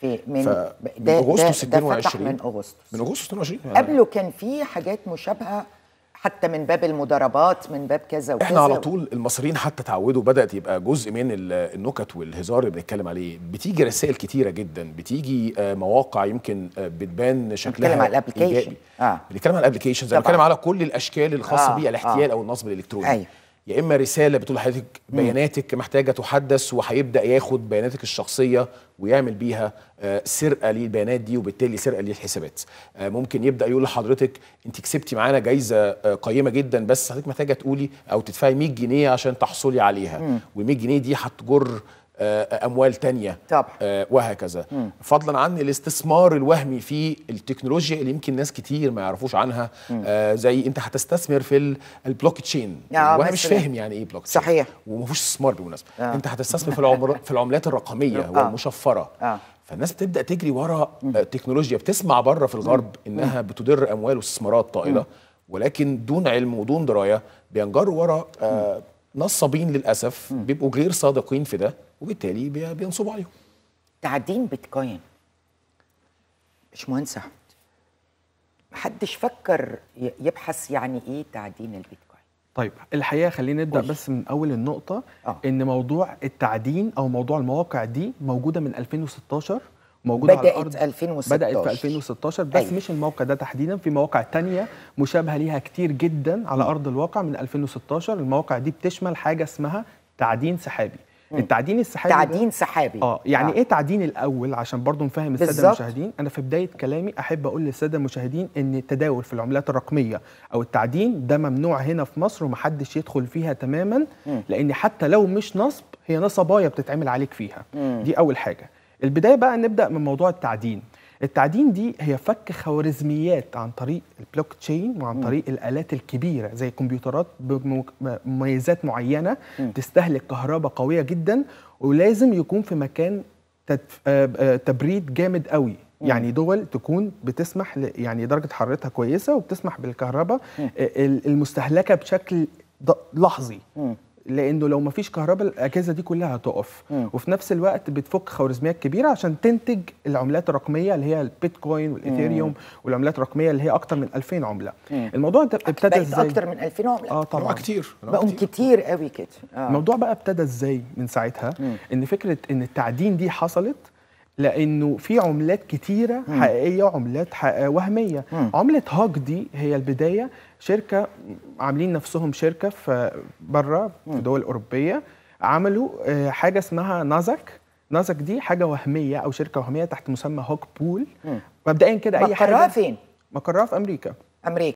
في من ده اغسطس 22 من اغسطس من اغسطس 22 يعني قبله كان في حاجات مشابهه حتى من باب المضاربات من باب كذا وكذا احنا على طول المصريين حتى تعودوا بدات يبقى جزء من النكت والهزار اللي بنتكلم عليه بتيجي رسائل كتيره جدا بتيجي آه، مواقع يمكن آه، بتبان شكلها بنتكلم على الابلكيشن اه بنتكلم على الابلكيشنز بنتكلم بتكلم على كل الاشكال الخاصه آه بيه الاحتيال آه. او النصب الالكتروني أيوه. يا اما رساله بتقول لحضرتك بياناتك محتاجه تحدث وهيبدا ياخد بياناتك الشخصيه ويعمل بيها آه، سرقه للبيانات دي وبالتالي سرقه للحسابات آه، ممكن يبدا يقول لحضرتك انت كسبتي معانا جايزه آه، قيمه جدا بس حضرتك محتاجه تقولي او تدفعي 100 جنيه عشان تحصلي عليها وال100 جنيه دي هتجر آه، آه، اموال تانية طبعا. آه، وهكذا مم. فضلا عن الاستثمار الوهمي في التكنولوجيا اللي يمكن ناس كتير ما يعرفوش عنها زي انت هتستثمر في البلوك تشين وانا مش فاهم يعني ايه بلوك تشين صحيح ومفيش استثمار بالمناسبه آه. انت هتستثمر في العمر في العملات الرقميه آه. والمشفره آه. فالناس بتبدا تجري ورا تكنولوجيا بتسمع بره في الغرب انها بتدر اموال واستثمارات طائله ولكن دون علم ودون درايه بينجروا ورا آه نصابين للاسف بيبقوا غير صادقين في ده وبالتالي بينصبوا عليهم تعدين بيتكوين باشمهندس احمد محدش فكر يبحث يعني ايه تعدين البيتكوين طيب الحقيقه خلينا نبدا بس من اول النقطه أوه. ان موضوع التعدين او موضوع المواقع دي موجوده من 2016 موجوده بدأت على الارض 2016 بدات في 2016 بس أيوة. مش الموقع ده تحديدا في مواقع تانية مشابهه ليها كتير جدا على ارض الواقع من 2016 المواقع دي بتشمل حاجه اسمها تعدين سحابي التعدين السحابي تعدين سحابي اه يعني آه. ايه تعدين الاول عشان برضو نفهم الساده المشاهدين انا في بدايه كلامي احب اقول للساده المشاهدين ان التداول في العملات الرقميه او التعدين ده ممنوع هنا في مصر ومحدش يدخل فيها تماما م. لان حتى لو مش نصب هي نصبايه بتتعمل عليك فيها م. دي اول حاجه البدايه بقى نبدا من موضوع التعدين التعدين دي هي فك خوارزميات عن طريق البلوك تشين وعن طريق م. الالات الكبيره زي الكمبيوترات بمميزات معينه م. تستهلك كهرباء قويه جدا ولازم يكون في مكان آه، آه، تبريد جامد قوي يعني دول تكون بتسمح يعني درجه حرارتها كويسه وبتسمح بالكهرباء آه، المستهلكه بشكل لحظي لانه لو ما فيش كهرباء الاجهزه دي كلها هتقف وفي نفس الوقت بتفك خوارزميات كبيره عشان تنتج العملات الرقميه اللي هي البيتكوين والايثيريوم والعملات الرقميه اللي هي اكتر من 2000 عمله مم. الموضوع ابتدى ازاي اكتر من 2000 عمله اه طبعا كتير بقوا كتير قوي كده آه. الموضوع بقى ابتدى ازاي من ساعتها مم. ان فكره ان التعدين دي حصلت لانه في عملات كتيره مم. حقيقيه وعملات حق... آه، وهميه مم. عمله هاج دي هي البدايه شركه عاملين نفسهم شركه في بره في دول اوروبيه عملوا آه، حاجه اسمها نازك نازك دي حاجه وهميه او شركه وهميه تحت مسمى هوك بول مبدئيا كده اي حاجه مقرها فين مقرها في امريكا امريكا